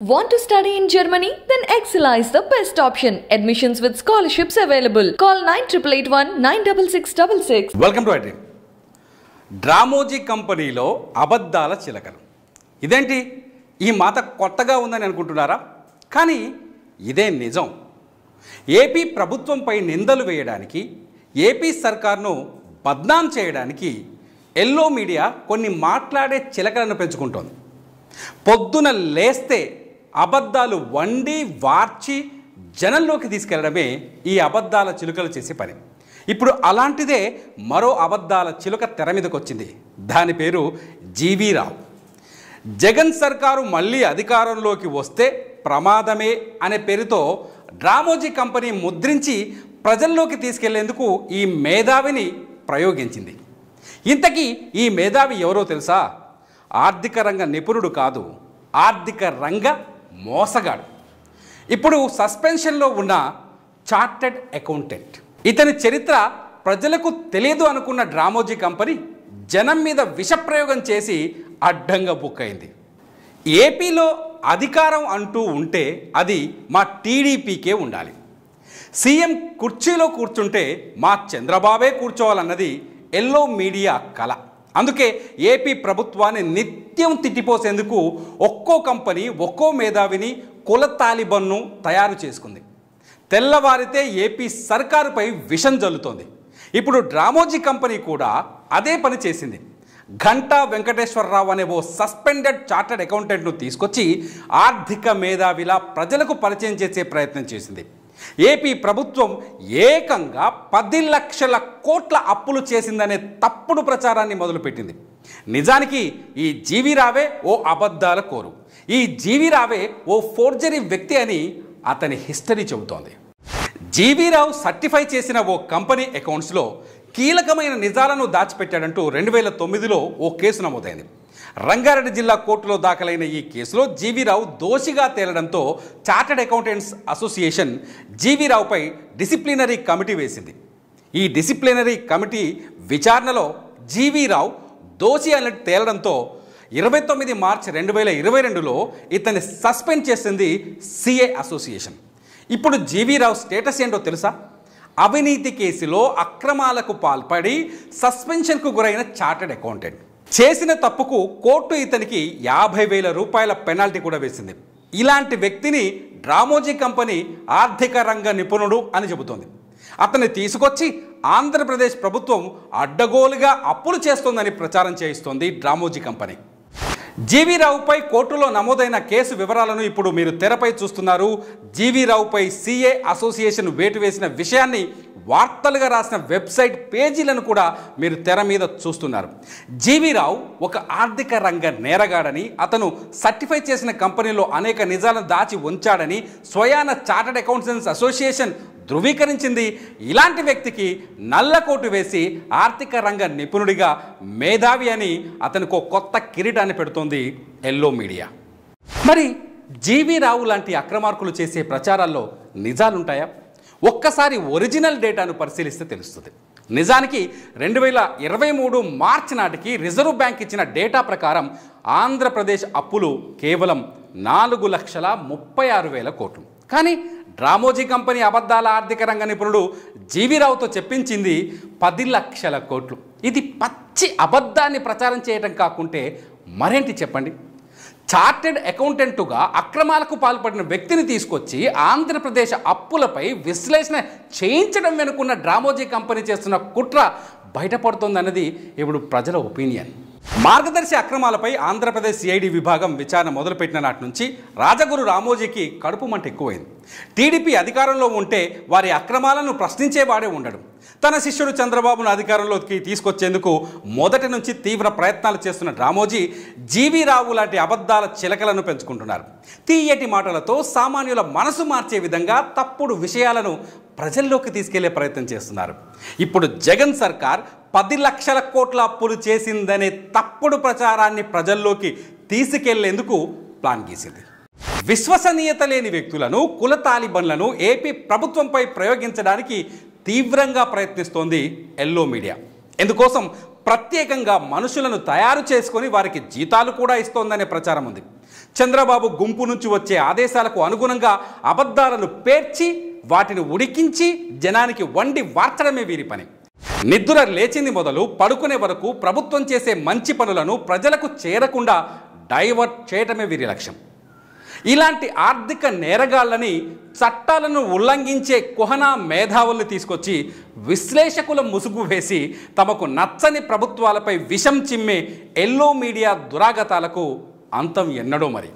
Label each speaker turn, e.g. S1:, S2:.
S1: Want to study in Germany? Then Excella is the best option. Admissions with scholarships available. Call 9881-96666. Welcome to iDream. Dramoji కంపెనీలో అబద్ధాల చిలకలు ఇదేంటి ఈ మాత కొత్తగా ఉందని అనుకుంటున్నారా కానీ ఇదే నిజం ఏపీ ప్రభుత్వంపై నిందలు వేయడానికి ఏపీ సర్కార్ను బద్నాం చేయడానికి ఎల్లో మీడియా కొన్ని మాట్లాడే చిలకలను పెంచుకుంటోంది పొద్దున లేస్తే అబద్ధాలు వండి వార్చి జనంలోకి తీసుకెళ్లడమే ఈ అబద్ధాల చిలుకలు చేసే పని ఇప్పుడు అలాంటిదే మరో అబద్ధాల చిలుక తెర మీదకి వచ్చింది దాని పేరు జీవీరావు జగన్ సర్కారు మళ్ళీ అధికారంలోకి వస్తే ప్రమాదమే అనే పేరుతో డ్రామోజీ కంపెనీ ముద్రించి ప్రజల్లోకి తీసుకెళ్లేందుకు ఈ మేధావిని ప్రయోగించింది ఇంతకీ ఈ మేధావి ఎవరో తెలుసా ఆర్థిక రంగ నిపుణుడు కాదు ఆర్థిక రంగ మోసగాడు ఇప్పుడు సస్పెన్షన్లో ఉన్న చార్టెడ్ అకౌంటెంట్ ఇతని చరిత్ర ప్రజలకు తెలియదు అనుకున్న డ్రామోజీ కంపెనీ జనం మీద విషప్రయోగం చేసి అడ్డంగా బుక్ అయింది ఏపీలో అధికారం అంటూ ఉంటే అది మా టీడీపీకే ఉండాలి సీఎం కుర్చీలో కూర్చుంటే మా చంద్రబాబే కూర్చోవాలన్నది ఎల్లో మీడియా కళ అందుకే ఏపీ ప్రభుత్వాన్ని నిత్యం తిట్టిపోసేందుకు ఒక్కో కంపెనీ ఒక్కో మేధావిని కుల తాలిబన్ను తయారు చేసుకుంది తెల్లవారితే ఏపీ సర్కారుపై విషం జల్లుతోంది ఇప్పుడు డ్రామోజీ కంపెనీ కూడా అదే పని చేసింది ఘంటా వెంకటేశ్వరరావు అనే ఓ సస్పెండెడ్ చార్టర్డ్ అకౌంటెంట్ను తీసుకొచ్చి ఆర్థిక మేధావిలా ప్రజలకు పరిచయం చేసే ప్రయత్నం చేసింది ఏపీ ప్రభుత్వం ఏకంగా పది లక్షల కోట్ల అప్పులు చేసిందనే తప్పుడు ప్రచారాన్ని మొదలుపెట్టింది నిజానికి ఈ జీవి రావే ఓ అబద్ధాల కోరు ఈ జీవి రావే ఓ ఫోర్జరీ వ్యక్తి అని అతని హిస్టరీ చెబుతోంది జీవీరావు సర్టిఫై చేసిన ఓ కంపెనీ అకౌంట్స్లో కీలకమైన నిజాలను దాచిపెట్టాడంటూ రెండు వేల తొమ్మిదిలో ఓ కేసు నమోదైంది రంగారెడ్డి జిల్లా కోర్టులో దాఖలైన ఈ కేసులో జీవీరావు దోషిగా తేలడంతో chartered accountants association జీవీరావుపై disciplinary committee వేసింది ఈ డిసిప్లినరీ కమిటీ విచారణలో జీవీరావు దోషి అన్నట్టు తేలడంతో ఇరవై తొమ్మిది మార్చ్ రెండు వేల ఇరవై రెండులో ఇతన్ని సస్పెండ్ చేసింది సిఏ అసోసియేషన్ ఇప్పుడు జీవీరావు స్టేటస్ ఏంటో తెలుసా అవినీతి కేసులో అక్రమాలకు పాల్పడి సస్పెన్షన్కు గురైన చార్టెడ్ అకౌంటెంట్ చేసిన తప్పుకు కోర్టు ఇతనికి యాభై వేల రూపాయల పెనాల్టీ కూడా వేసింది ఇలాంటి వ్యక్తిని డ్రామోజీ కంపెనీ ఆర్థిక రంగ నిపుణుడు అని చెబుతోంది అతన్ని తీసుకొచ్చి ఆంధ్రప్రదేశ్ ప్రభుత్వం అడ్డగోలుగా అప్పులు చేస్తోందని ప్రచారం చేయిస్తోంది డ్రామోజీ కంపెనీ జీవీరావుపై కోర్టులో నమోదైన కేసు వివరాలను ఇప్పుడు మీరు తెరపై చూస్తున్నారు జీవీరావుపై సీఏ అసోసియేషన్ వేటు వేసిన విషయాన్ని వార్తలుగా రాసిన వెబ్సైట్ పేజీలను కూడా మీరు తెర మీద చూస్తున్నారు జీవీరావు ఒక ఆర్థిక రంగ నేరగాడని అతను సర్టిఫై చేసిన కంపెనీలో అనేక నిజాలను దాచి ఉంచాడని స్వయాన చార్టర్డ్ అకౌంటెంట్స్ అసోసియేషన్ ధృవీకరించింది ఇలాంటి వ్యక్తికి నల్లకోటు వేసి ఆర్థిక రంగ నిపుణుడిగా మేధావి అని అతనికి కొత్త కిరీటాన్ని పెడుతోంది ఎల్లో మీడియా మరి జీవీరావు రావు లాంటి అక్రమార్కులు చేసే ప్రచారాల్లో నిజాలుంటాయా ఒక్కసారి ఒరిజినల్ డేటాను పరిశీలిస్తే తెలుస్తుంది నిజానికి రెండు వేల ఇరవై మూడు మార్చి నాటికి రిజర్వ్ బ్యాంక్ ఇచ్చిన డేటా ప్రకారం ఆంధ్రప్రదేశ్ అప్పులు కేవలం నాలుగు లక్షల ముప్పై ఆరు వేల కోట్లు కానీ డ్రామోజీ కంపెనీ అబద్ధాల ఆర్థిక రంగ నిపుణుడు జీవీరావుతో చెప్పించింది పది లక్షల కోట్లు ఇది పచ్చి అబద్ధాన్ని ప్రచారం చేయటం కాకుంటే మరేంటి చెప్పండి చార్టెడ్ అకౌంటెంటుగా అక్రమాలకు పాల్పడిన వ్యక్తిని తీసుకొచ్చి ఆంధ్రప్రదేశ్ అప్పులపై విశ్లేషణ చేయించడం వెనుకున్న డ్రామోజీ కంపెనీ చేస్తున్న కుట్ర బయటపడుతోందన్నది ఇప్పుడు ప్రజల ఒపీనియన్ మార్గదర్శి అక్రమాలపై ఆంధ్రప్రదేశ్ సిఐడి విభాగం విచారణ మొదలుపెట్టిన నాటి నుంచి రాజగురు రామోజీకి కడుపు మంట ఎక్కువైంది టీడీపీ అధికారంలో ఉంటే వారి అక్రమాలను ప్రశ్నించేవాడే ఉండడు తన శిష్యుడు చంద్రబాబును అధికారంలోకి తీసుకొచ్చేందుకు మొదటి నుంచి తీవ్ర ప్రయత్నాలు చేస్తున్న రామోజీ జీవి రావు లాంటి అబద్ధాల చిలకలను పెంచుకుంటున్నారు తీయటి మాటలతో సామాన్యుల మనసు మార్చే విధంగా తప్పుడు విషయాలను ప్రజల్లోకి తీసుకెళ్లే ప్రయత్నం చేస్తున్నారు ఇప్పుడు జగన్ సర్కార్ పది లక్షల కోట్ల అప్పులు చేసిందనే తప్పుడు ప్రచారాన్ని ప్రజల్లోకి తీసుకెళ్లేందుకు ప్లాన్ గీసింది విశ్వసనీయత లేని వ్యక్తులను కుల తాలిబన్లను ఏపీ ప్రభుత్వంపై ప్రయోగించడానికి తీవ్రంగా ప్రయత్నిస్తోంది ఎల్లో మీడియా ఎందుకోసం ప్రత్యేకంగా మనుషులను తయారు చేసుకొని వారికి జీతాలు కూడా ఇస్తోందనే ప్రచారం ఉంది చంద్రబాబు గుంపు నుంచి వచ్చే ఆదేశాలకు అనుగుణంగా అబద్ధాలను పేర్చి వాటిని ఉడికించి జనానికి వండి వార్చడమే వీరి పని నిద్ర లేచింది మొదలు పడుకునే వరకు ప్రభుత్వం చేసే మంచి పనులను ప్రజలకు చేరకుండా డైవర్ట్ చేయటమే వీరి లక్ష్యం ఇలాంటి ఆర్థిక నేరగాళ్ళని చట్టాలను ఉల్లంఘించే కుహనా మేధావుల్ని తీసుకొచ్చి విశ్లేషకుల ముసుగు వేసి తమకు నచ్చని ప్రభుత్వాలపై విషం చిమ్మే ఎల్లో మీడియా దురాగతాలకు అంతం ఎన్నడో మరి